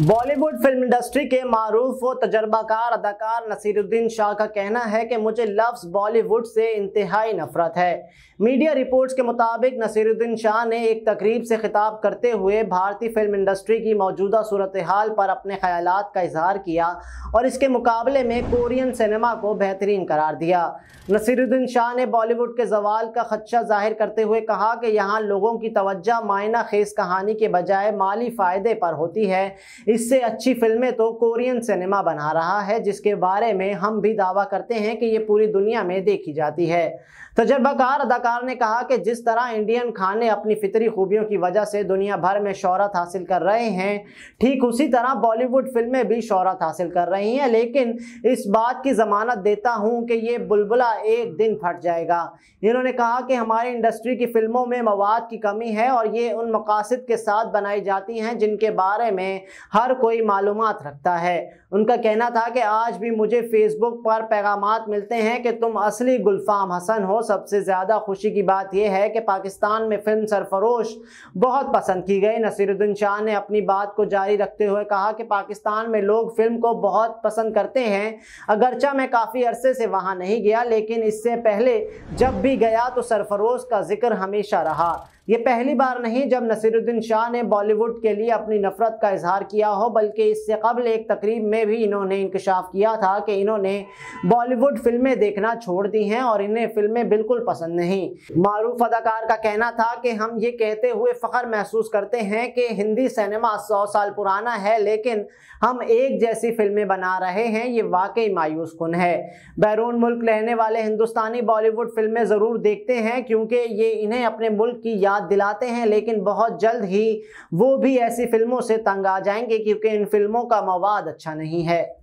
Bollywood film industry के मरूफ व तजर्बाकार अदाकार नसीरुद्दीन शाह का कहना है कि मुझे लफ्स बॉलीवुड से इंतहाई नफरत है मीडिया रिपोर्ट्स के मुताबिक नसीरुद्दीन शाह ने एक तकरीब से खिताब करते हुए भारतीय फिल्म इंडस्ट्री की मौजूदा सूरत हाल पर अपने ख्याल का इजहार किया और इसके मुकाबले में कोरियन सिनेमा को बेहतरीन करार दिया नसीरुद्दीन शाह ने बॉलीवुड के जवाल का खदशा जाहिर करते हुए कहा कि यहाँ लोगों की तवज्जा मायना खेज कहानी के बजाय माली फ़ायदे पर होती है इससे अच्छी फिल्में तो कोरियन सिनेमा बना रहा है जिसके बारे में हम भी दावा करते हैं कि ये पूरी दुनिया में देखी जाती है तजर्बाकार तो अदाकार ने कहा कि जिस तरह इंडियन खाने अपनी फितरी खूबियों की वजह से दुनिया भर में शहरत हासिल कर रहे हैं ठीक उसी तरह बॉलीवुड फिल्में भी शहरत हासिल कर रही हैं लेकिन इस बात की ज़मानत देता हूँ कि ये बुलबुला एक दिन फट जाएगा इन्होंने कहा कि हमारी इंडस्ट्री की फिल्मों में मवाद की कमी है और ये उन मकासद के साथ बनाई जाती हैं जिनके बारे में हर कोई मालूम रखता है उनका कहना था कि आज भी मुझे फेसबुक पर पैगाम मिलते हैं कि तुम असली गुलफाम हसन हो सबसे ज़्यादा खुशी की बात यह है कि पाकिस्तान में फिल्म सरफरोश बहुत पसंद की गई नसीरुद्दीन शाह ने अपनी बात को जारी रखते हुए कहा कि पाकिस्तान में लोग फिल्म को बहुत पसंद करते हैं अगरचा मैं काफ़ी अरसे से वहाँ नहीं गया लेकिन इससे पहले जब भी गया तो सरफरोश का जिक्र हमेशा रहा ये पहली बार नहीं जब नसीरुद्दीन शाह ने बॉलीवुड के लिए अपनी नफरत का इजहार किया हो बल्कि इससे कबल एक तकरीब में भी इन्होंने इंकशाफ किया था कि इन्होंने बॉलीवुड फिल्में देखना छोड़ दी हैं और इन्हें फिल्में बिल्कुल पसंद नहीं मरूफ अदाकार का कहना था कि हम ये कहते हुए फ़ख्र महसूस करते हैं कि हिंदी सिनेमा सौ साल पुराना है लेकिन हम एक जैसी फिल्में बना रहे हैं ये वाकई मायूस कन है बैरून मुल्क रहने वाले हिंदुस्तानी बॉलीवुड फिल्में ज़रूर देखते हैं क्योंकि ये इन्हें अपने मुल्क की याद याद दिलाते हैं लेकिन बहुत जल्द ही वो भी ऐसी फिल्मों से तंग आ जाएंगे क्योंकि इन फिल्मों का मवाद अच्छा नहीं है